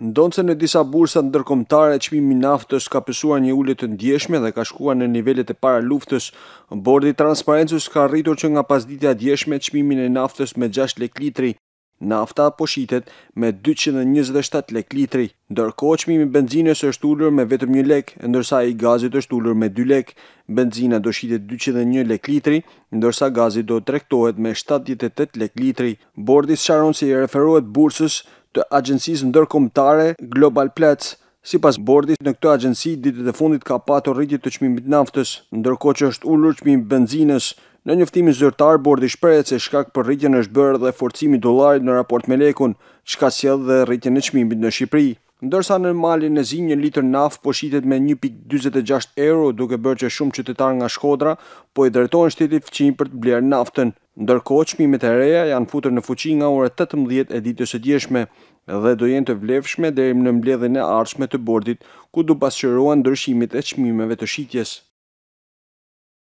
Ndonë se në disa bursat ndërkomtare, qmimi naftës ka pësua një ullet të ndjeshme dhe ka shkua në nivellet e para luftës. Bordi Transparencës ka rritur që nga pas ditja djeshme, qmimi në naftës me 6 lek litri. Nafta po shitet me 227 lek litri. Ndërko, qmimi benzines është ullur me vetëm një lek, ndërsa i gazit është ullur me 2 lek. Benzina do shitet 201 lek litri, ndërsa gazit do trektohet me 78 lek litri. Bordi së sharon i referohet bursës, të agjensisë ndërkombëtare Global Plats. Si pas bordit, në këtë agjensi ditët e fundit ka patur rritje të qmimit naftës, ndërko që është ullur qmimit benzines. Në njëftimin zërtar, bordi shprejt se shkak për rritjen është bërë dhe forcimi dolarit në raport me lekun, shka sjell dhe rritjen e qmimit në Shqipëri. Ndërsa në mali në zi një litër naft po shqitet me 1.26 euro duke bërë që shumë qytetar nga shkodra, po i drejtojnë shtetit fqin për të blerë naftën ndërkohë çmimet e reja janë futur në fuqi nga ora 18 e ditës së djeshme dhe do jenë të vlefshme deri në mbledhjen e ardhshme të bordit ku do pasqyrohen ndryshimet e çmimeve të shitjes.